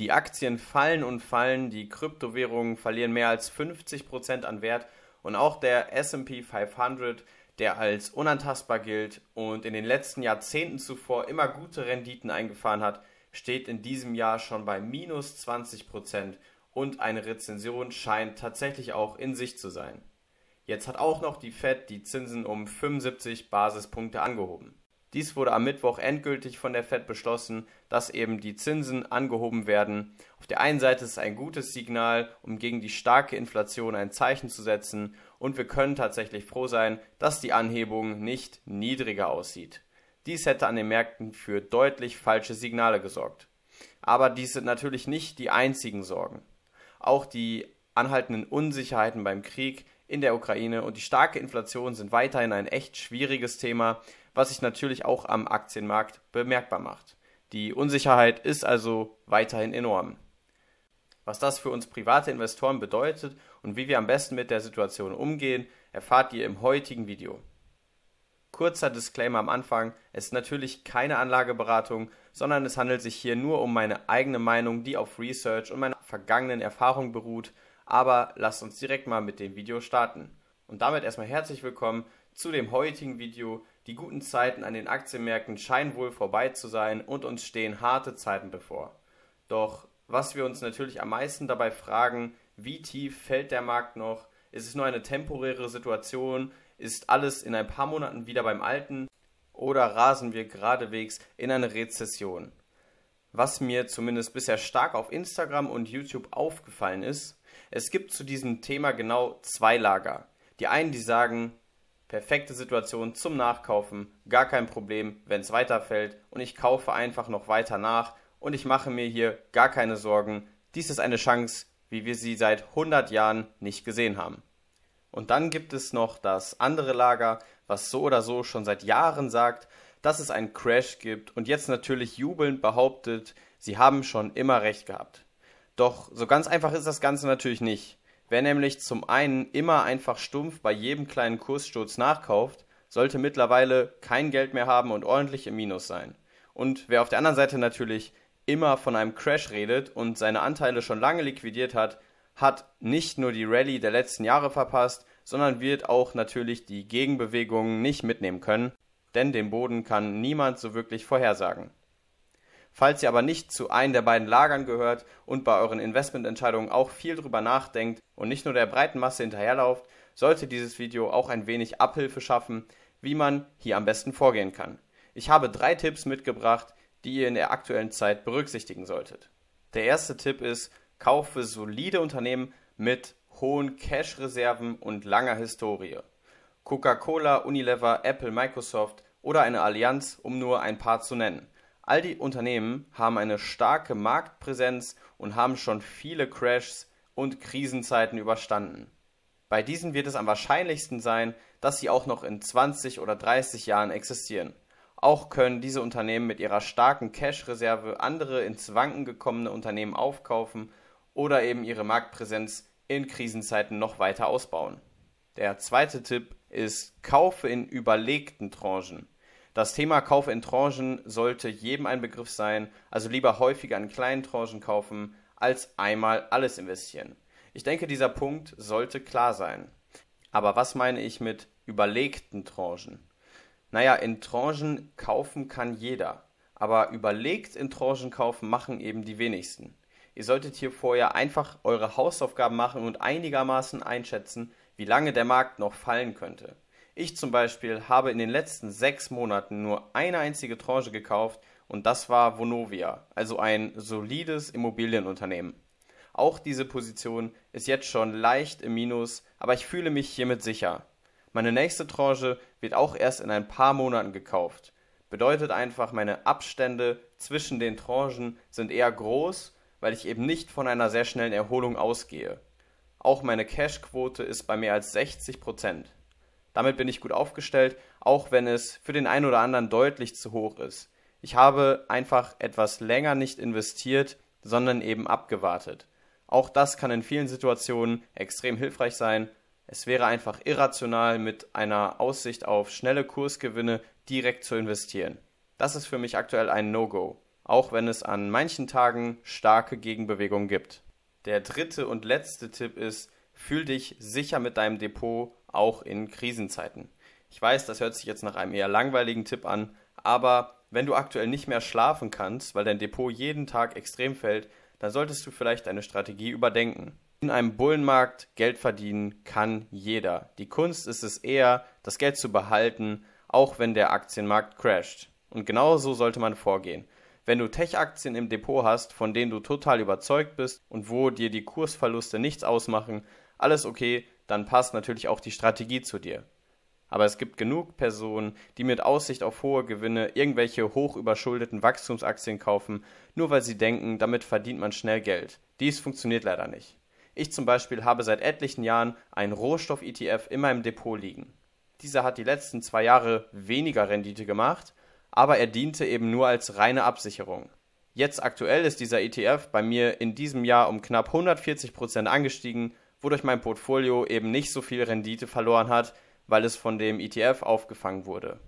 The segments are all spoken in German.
Die Aktien fallen und fallen, die Kryptowährungen verlieren mehr als 50% an Wert und auch der SP 500, der als unantastbar gilt und in den letzten Jahrzehnten zuvor immer gute Renditen eingefahren hat, steht in diesem Jahr schon bei minus 20% und eine Rezension scheint tatsächlich auch in sich zu sein. Jetzt hat auch noch die Fed die Zinsen um 75 Basispunkte angehoben. Dies wurde am Mittwoch endgültig von der FED beschlossen, dass eben die Zinsen angehoben werden. Auf der einen Seite ist es ein gutes Signal, um gegen die starke Inflation ein Zeichen zu setzen, und wir können tatsächlich froh sein, dass die Anhebung nicht niedriger aussieht. Dies hätte an den Märkten für deutlich falsche Signale gesorgt. Aber dies sind natürlich nicht die einzigen Sorgen. Auch die anhaltenden Unsicherheiten beim Krieg in der Ukraine und die starke Inflation sind weiterhin ein echt schwieriges Thema, was sich natürlich auch am Aktienmarkt bemerkbar macht. Die Unsicherheit ist also weiterhin enorm. Was das für uns private Investoren bedeutet und wie wir am besten mit der Situation umgehen, erfahrt ihr im heutigen Video. Kurzer Disclaimer am Anfang, es ist natürlich keine Anlageberatung, sondern es handelt sich hier nur um meine eigene Meinung, die auf Research und meiner vergangenen Erfahrung beruht, aber lasst uns direkt mal mit dem Video starten. Und damit erstmal herzlich willkommen zu dem heutigen Video, die guten Zeiten an den Aktienmärkten scheinen wohl vorbei zu sein und uns stehen harte Zeiten bevor. Doch was wir uns natürlich am meisten dabei fragen, wie tief fällt der Markt noch? Ist es nur eine temporäre Situation? Ist alles in ein paar Monaten wieder beim Alten? Oder rasen wir geradewegs in eine Rezession? Was mir zumindest bisher stark auf Instagram und YouTube aufgefallen ist, es gibt zu diesem Thema genau zwei Lager. Die einen, die sagen, Perfekte Situation zum Nachkaufen, gar kein Problem, wenn es weiterfällt und ich kaufe einfach noch weiter nach und ich mache mir hier gar keine Sorgen. Dies ist eine Chance, wie wir sie seit 100 Jahren nicht gesehen haben. Und dann gibt es noch das andere Lager, was so oder so schon seit Jahren sagt, dass es einen Crash gibt und jetzt natürlich jubelnd behauptet, sie haben schon immer recht gehabt. Doch so ganz einfach ist das Ganze natürlich nicht. Wer nämlich zum einen immer einfach stumpf bei jedem kleinen Kurssturz nachkauft, sollte mittlerweile kein Geld mehr haben und ordentlich im Minus sein. Und wer auf der anderen Seite natürlich immer von einem Crash redet und seine Anteile schon lange liquidiert hat, hat nicht nur die Rallye der letzten Jahre verpasst, sondern wird auch natürlich die Gegenbewegungen nicht mitnehmen können, denn den Boden kann niemand so wirklich vorhersagen. Falls ihr aber nicht zu einem der beiden Lagern gehört und bei euren Investmententscheidungen auch viel drüber nachdenkt und nicht nur der breiten Masse hinterherlauft, sollte dieses Video auch ein wenig Abhilfe schaffen, wie man hier am besten vorgehen kann. Ich habe drei Tipps mitgebracht, die ihr in der aktuellen Zeit berücksichtigen solltet. Der erste Tipp ist, kaufe solide Unternehmen mit hohen Cash-Reserven und langer Historie. Coca-Cola, Unilever, Apple, Microsoft oder eine Allianz, um nur ein paar zu nennen. All die Unternehmen haben eine starke Marktpräsenz und haben schon viele Crashs und Krisenzeiten überstanden. Bei diesen wird es am wahrscheinlichsten sein, dass sie auch noch in 20 oder 30 Jahren existieren. Auch können diese Unternehmen mit ihrer starken Cash-Reserve andere ins Wanken gekommene Unternehmen aufkaufen oder eben ihre Marktpräsenz in Krisenzeiten noch weiter ausbauen. Der zweite Tipp ist, kaufe in überlegten Tranchen. Das Thema Kauf in Tranchen sollte jedem ein Begriff sein, also lieber häufiger in kleinen Tranchen kaufen, als einmal alles investieren. Ich denke, dieser Punkt sollte klar sein. Aber was meine ich mit überlegten Tranchen? Naja, in Tranchen kaufen kann jeder, aber überlegt in Tranchen kaufen machen eben die wenigsten. Ihr solltet hier vorher einfach eure Hausaufgaben machen und einigermaßen einschätzen, wie lange der Markt noch fallen könnte. Ich zum Beispiel habe in den letzten sechs Monaten nur eine einzige Tranche gekauft und das war Vonovia, also ein solides Immobilienunternehmen. Auch diese Position ist jetzt schon leicht im Minus, aber ich fühle mich hiermit sicher. Meine nächste Tranche wird auch erst in ein paar Monaten gekauft. Bedeutet einfach, meine Abstände zwischen den Tranchen sind eher groß, weil ich eben nicht von einer sehr schnellen Erholung ausgehe. Auch meine Cash-Quote ist bei mehr als 60 Prozent. Damit bin ich gut aufgestellt, auch wenn es für den einen oder anderen deutlich zu hoch ist. Ich habe einfach etwas länger nicht investiert, sondern eben abgewartet. Auch das kann in vielen Situationen extrem hilfreich sein. Es wäre einfach irrational, mit einer Aussicht auf schnelle Kursgewinne direkt zu investieren. Das ist für mich aktuell ein No-Go, auch wenn es an manchen Tagen starke Gegenbewegungen gibt. Der dritte und letzte Tipp ist, fühl dich sicher mit deinem Depot auch in Krisenzeiten. Ich weiß, das hört sich jetzt nach einem eher langweiligen Tipp an, aber wenn du aktuell nicht mehr schlafen kannst, weil dein Depot jeden Tag extrem fällt, dann solltest du vielleicht deine Strategie überdenken. In einem Bullenmarkt Geld verdienen kann jeder. Die Kunst ist es eher, das Geld zu behalten, auch wenn der Aktienmarkt crasht. Und genau so sollte man vorgehen. Wenn du Tech-Aktien im Depot hast, von denen du total überzeugt bist und wo dir die Kursverluste nichts ausmachen, alles okay, dann passt natürlich auch die Strategie zu dir. Aber es gibt genug Personen, die mit Aussicht auf hohe Gewinne irgendwelche hoch überschuldeten Wachstumsaktien kaufen, nur weil sie denken, damit verdient man schnell Geld. Dies funktioniert leider nicht. Ich zum Beispiel habe seit etlichen Jahren einen Rohstoff-ETF in meinem Depot liegen. Dieser hat die letzten zwei Jahre weniger Rendite gemacht, aber er diente eben nur als reine Absicherung. Jetzt aktuell ist dieser ETF bei mir in diesem Jahr um knapp 140 angestiegen wodurch mein Portfolio eben nicht so viel Rendite verloren hat, weil es von dem ETF aufgefangen wurde.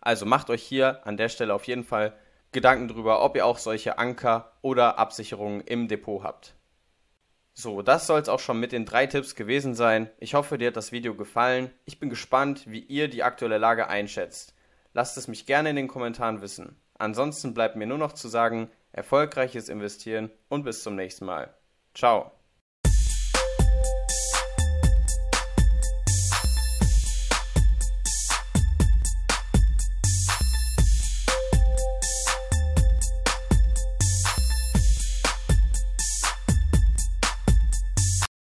Also macht euch hier an der Stelle auf jeden Fall Gedanken darüber, ob ihr auch solche Anker oder Absicherungen im Depot habt. So, das soll es auch schon mit den drei Tipps gewesen sein. Ich hoffe, dir hat das Video gefallen. Ich bin gespannt, wie ihr die aktuelle Lage einschätzt. Lasst es mich gerne in den Kommentaren wissen. Ansonsten bleibt mir nur noch zu sagen, erfolgreiches Investieren und bis zum nächsten Mal. Ciao.